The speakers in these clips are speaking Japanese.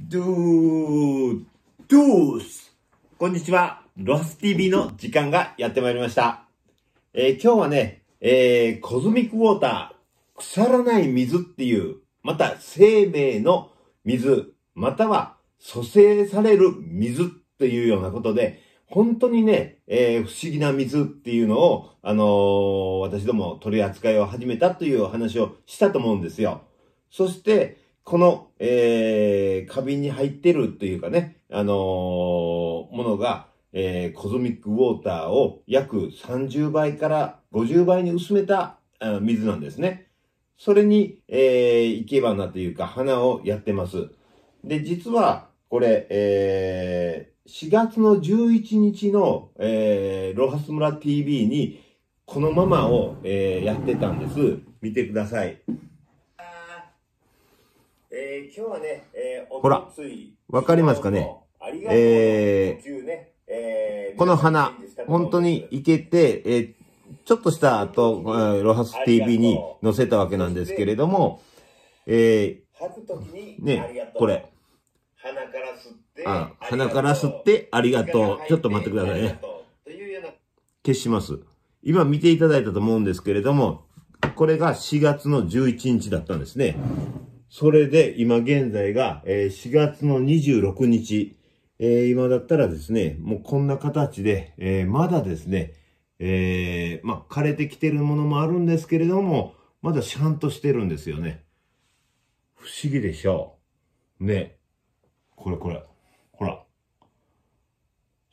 ドゥドゥースこんにちは。ロス TV の時間がやってまいりました。えー、今日はね、えー、コズミックウォーター、腐らない水っていう、また生命の水、または蘇生される水っていうようなことで、本当にね、えー、不思議な水っていうのを、あのー、私ども取り扱いを始めたというお話をしたと思うんですよ。そして、この、えー、花瓶に入ってるというかね、あのー、ものが、えー、コズミックウォーターを約30倍から50倍に薄めたあ水なんですね。それに、えー、生け花というか花をやってます。で、実は、これ、えー、4月の11日の、えー、ロハス村 TV に、このままを、えー、やってたんです。見てください。今日はね、えー、ほら、わかりますかねえー、えこの花、本当にいけて、えー、ちょっとした後、ロハス TV に載せたわけなんですけれども、えー、ね、これ。鼻から吸って、あ鼻から吸って、ありがとう。ちょっと待ってくださいね。消します。今見ていただいたと思うんですけれども、これが4月の11日だったんですね。それで今現在が、え4月の26日、え今だったらですね、もうこんな形で、えまだですね、えー、まあ、枯れてきてるものもあるんですけれども、まだシャンとしてるんですよね。不思議でしょう。ね。これこれ。ほら。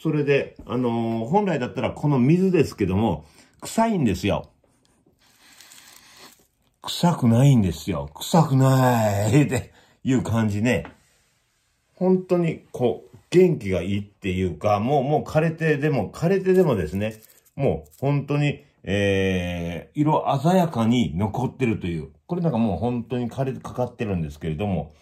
それで、あのー、本来だったらこの水ですけども、臭いんですよ。臭くないんですよ。臭くないっていう感じね。本当に、こう、元気がいいっていうか、もう、もう枯れてでも、枯れてでもですね、もう本当に、えー、色鮮やかに残ってるという。これなんかもう本当に枯れてかかってるんですけれども、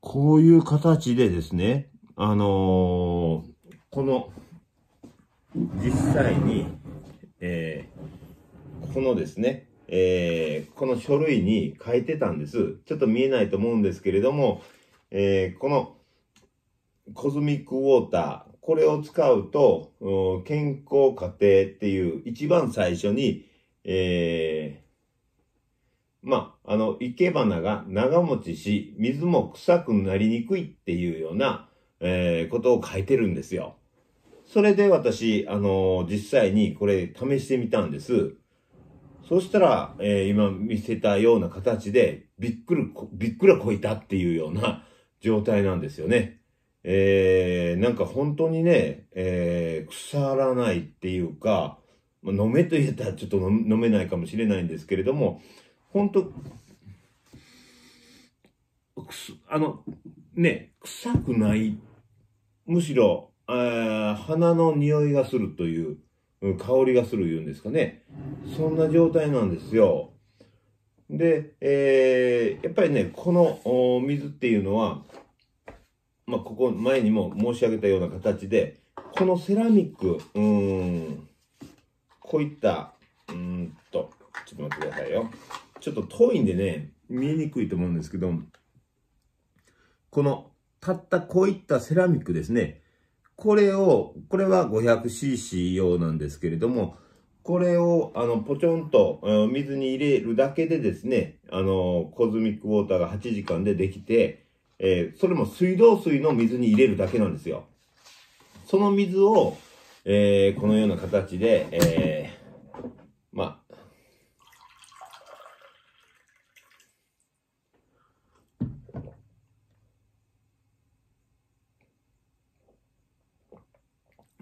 こういう形でですね、あのー、この、実際に、えー、このですね、えー、この書類に書いてたんです。ちょっと見えないと思うんですけれども、えー、このコズミックウォーター、これを使うと、う健康家庭っていう一番最初に、えー、まあ、あの、生け花が長持ちし、水も臭くなりにくいっていうような、えー、ことを書いてるんですよ。それで私、あのー、実際にこれ試してみたんです。そしたら、えー、今見せたような形で、びっくり、びっくらこいたっていうような 状態なんですよね。えー、なんか本当にね、えー、腐らないっていうか、ま飲めと言ったらちょっと飲めないかもしれないんですけれども、本当くす、あの、ね、臭くない。むしろ、えー、の匂いがするという、香りがする言うんですかね。そんな状態なんですよ。で、えー、やっぱりね、この水っていうのは、まあ、ここ前にも申し上げたような形で、このセラミック、うん、こういった、うんと、ちょっと待ってくださいよ。ちょっと遠いんでね、見えにくいと思うんですけど、この、たったこういったセラミックですね。これを、これは 500cc 用なんですけれども、これを、あの、ポチョンと水に入れるだけでですね、あの、コズミックウォーターが8時間でできて、えー、それも水道水の水に入れるだけなんですよ。その水を、えー、このような形で、えー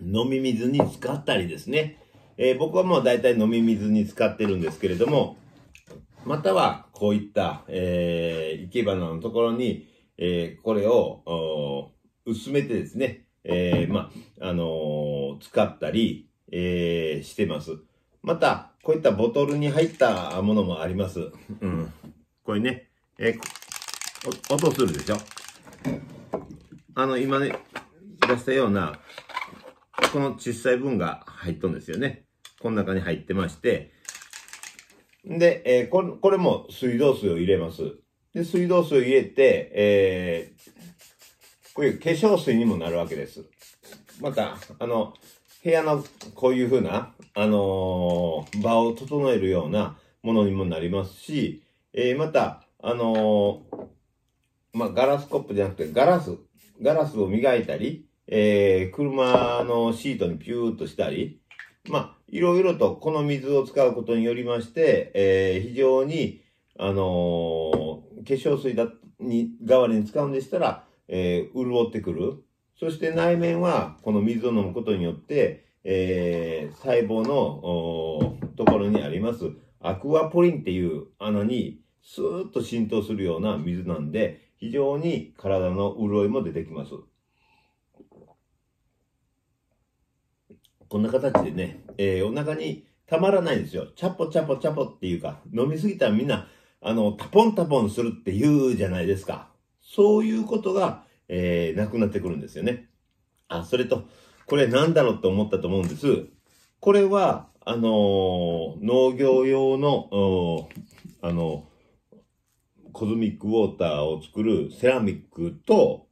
飲み水に使ったりですね。えー、僕はもう大体飲み水に使ってるんですけれども、またはこういった、えー、生け花のところに、えー、これを薄めてですね、えー、まあ、の使ったり、えしてます。また、こういったボトルに入ったものもあります。うん。これね、え音するでしょ。あの、今ね、出したような、この小さい分が入っとんですよね。こん中に入ってまして。で、えー、これ、これも水道水を入れます。で、水道水を入れて、えー、こういう化粧水にもなるわけです。また、あの、部屋のこういう風な、あのー、場を整えるようなものにもなりますし、えー、また、あのー、まあ、ガラスコップじゃなくてガラス、ガラスを磨いたり、えー、車のシートにピューっとしたり、まあ、いろいろとこの水を使うことによりまして、えー、非常に、あのー、化粧水だに代わりに使うんでしたら、えー、潤ってくる。そして内面は、この水を飲むことによって、えー、細胞のところにあります、アクアポリンっていう穴に、スーッと浸透するような水なんで、非常に体の潤いも出てきます。こんな形でね、えー、お腹にたまらないんですよ。チャポチャポチャポっていうか、飲みすぎたらみんな、あの、タポンタポンするって言うじゃないですか。そういうことが、えー、なくなってくるんですよね。あ、それと、これなんだろうと思ったと思うんです。これは、あのー、農業用の、あのー、コズミックウォーターを作るセラミックと、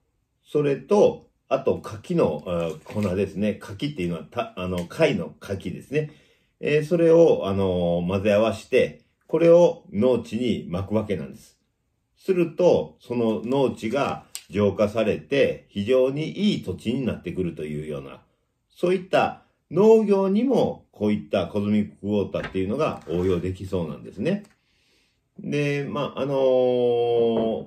それと、あと、柿の粉ですね。柿っていうのは、たあの、貝の柿ですね。えー、それを、あのー、混ぜ合わして、これを農地に巻くわけなんです。すると、その農地が浄化されて、非常にいい土地になってくるというような、そういった農業にも、こういったコズミックウォーターっていうのが応用できそうなんですね。で、まあ、あのー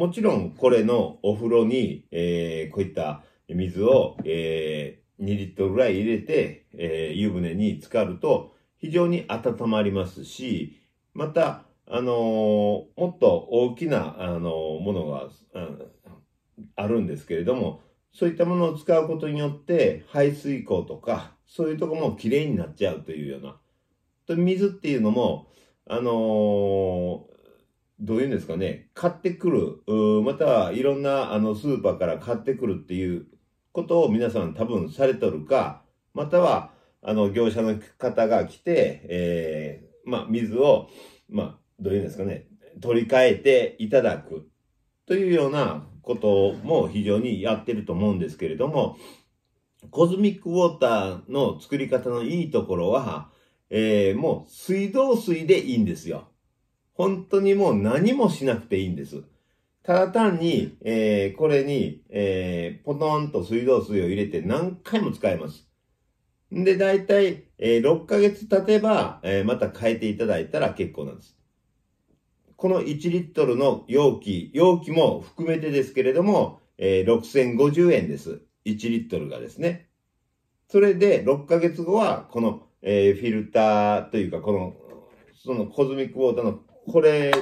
もちろんこれのお風呂に、えー、こういった水を、えー、2リットルぐらい入れて、えー、湯船に浸かると非常に温まりますし、また、あのー、もっと大きな、あのものが、あるんですけれども、そういったものを使うことによって、排水口とか、そういうとこもきれいになっちゃうというような。水っていうのも、あのどういうんですかね、買ってくる、またはいろんなあのスーパーから買ってくるっていうことを皆さん多分されとるか、または、あの、業者の方が来て、ええー、まあ、水を、まあ、どういうんですかね、取り替えていただくというようなことも非常にやってると思うんですけれども、コズミックウォーターの作り方のいいところは、ええー、もう水道水でいいんですよ。本当にもう何もしなくていいんです。ただ単に、えー、これに、えー、ポトンと水道水を入れて何回も使えます。で、だいたい、えー、6ヶ月経てば、えー、また変えていただいたら結構なんです。この1リットルの容器、容器も含めてですけれども、えー、6050円です。1リットルがですね。それで6ヶ月後は、この、えー、フィルターというか、この、そのコズミックウォーターのこれ、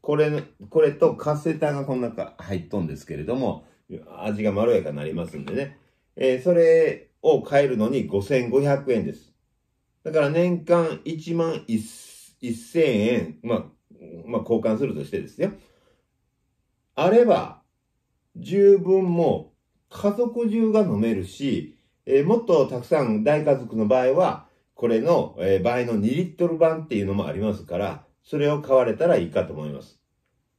これ、これとカセタがこの中入っとんですけれども、味がまろやかになりますんでね。えー、それを買えるのに5500円です。だから年間1万1000円、まあ、まあ、交換するとしてですよ。あれば、十分も家族中が飲めるし、えー、もっとたくさん大家族の場合は、これの、えー、倍の2リットル版っていうのもありますから、それを買われたらいいかと思います。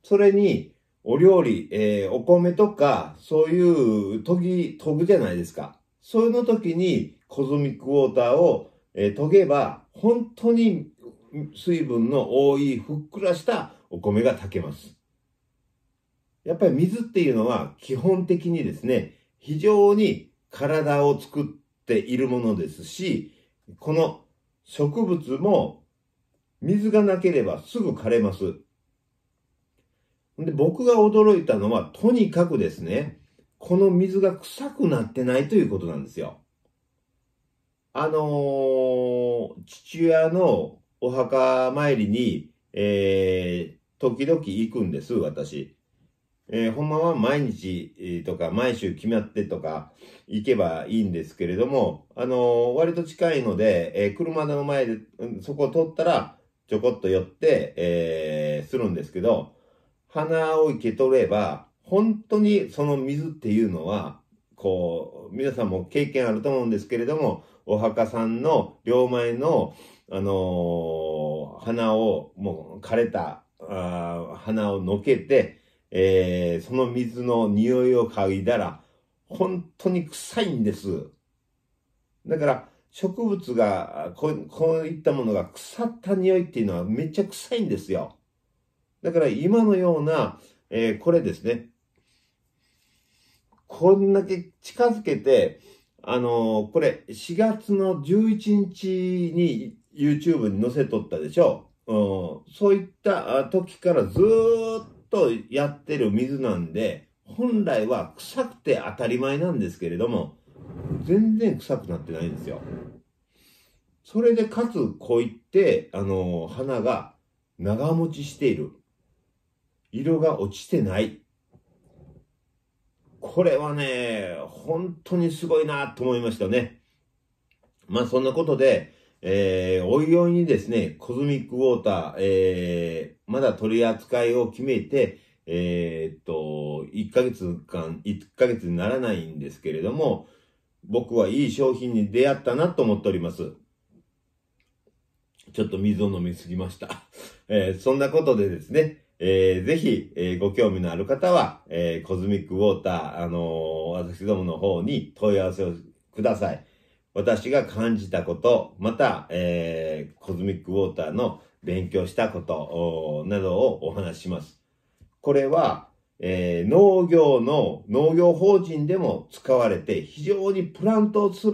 それに、お料理、えー、お米とか、そういう研ぎ、研ぐじゃないですか。そういうの時に、コズミックウォーターを、えー、研げば、本当に水分の多いふっくらしたお米が炊けます。やっぱり水っていうのは基本的にですね、非常に体を作っているものですし、この植物も水がなければすぐ枯れます。で、僕が驚いたのは、とにかくですね、この水が臭くなってないということなんですよ。あのー、父親のお墓参りに、えー、時々行くんです、私。えー、ほんまは毎日とか毎週決まってとか行けばいいんですけれども、あのー、割と近いので、えー、車の前で、そこを通ったら、ちょこっと寄って、えー、するんですけど、鼻を受け取れば、本当にその水っていうのは、こう、皆さんも経験あると思うんですけれども、お墓さんの両前の、あのー、鼻を、もう枯れた、あ鼻をのけて、えー、その水の匂いを嗅いだら、本当に臭いんです。だから、植物がこう、こういったものが腐った匂いっていうのはめっちゃ臭いんですよ。だから今のような、えー、これですね。こんだけ近づけて、あのー、これ4月の11日に YouTube に載せとったでしょう。うん、そういった時からずっとやってる水なんで、本来は臭くて当たり前なんですけれども、全然臭くなってないんですよ。それでかつこういって、あの、花が長持ちしている。色が落ちてない。これはね、本当にすごいなと思いましたね。まあそんなことで、えー、おいおいにですね、コズミックウォーター、えー、まだ取り扱いを決めて、えー、っと、1ヶ月間、1ヶ月にならないんですけれども、僕はいい商品に出会ったなと思っております。ちょっと水を飲みすぎました。えー、そんなことでですね、えー、ぜひ、えー、ご興味のある方は、えー、コズミックウォーター、あのー、私どもの方に問い合わせをください。私が感じたこと、また、えー、コズミックウォーターの勉強したことなどをお話します。これは、えー、農業の農業法人でも使われて、非常にプラントを使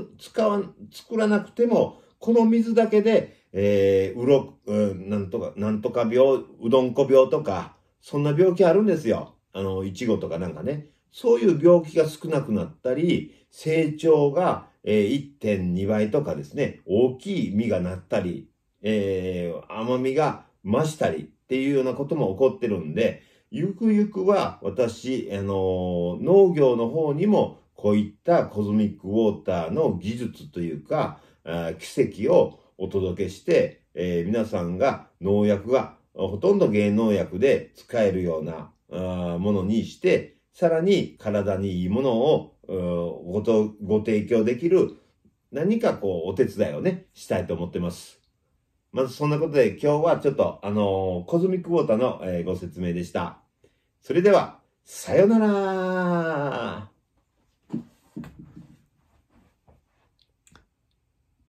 わ、作らなくても、この水だけで、えー、うろ、うん、なんとか、なんとか病、うどんこ病とか、そんな病気あるんですよ。あの、いちごとかなんかね。そういう病気が少なくなったり、成長が、えー、1.2倍とかですね、大きい実がなったり、えー、甘みが増したりっていうようなことも起こってるんで、ゆくゆくは私、あの、農業の方にもこういったコズミックウォーターの技術というか、奇跡をお届けして、えー、皆さんが農薬がほとんど芸能薬で使えるようなものにして、さらに体にいいものをごとご提供できる何かこうお手伝いをね、したいと思ってます。まずそんなことで今日はちょっとあのー、コズミックウォーターの、えー、ご説明でした。それでは、さよなら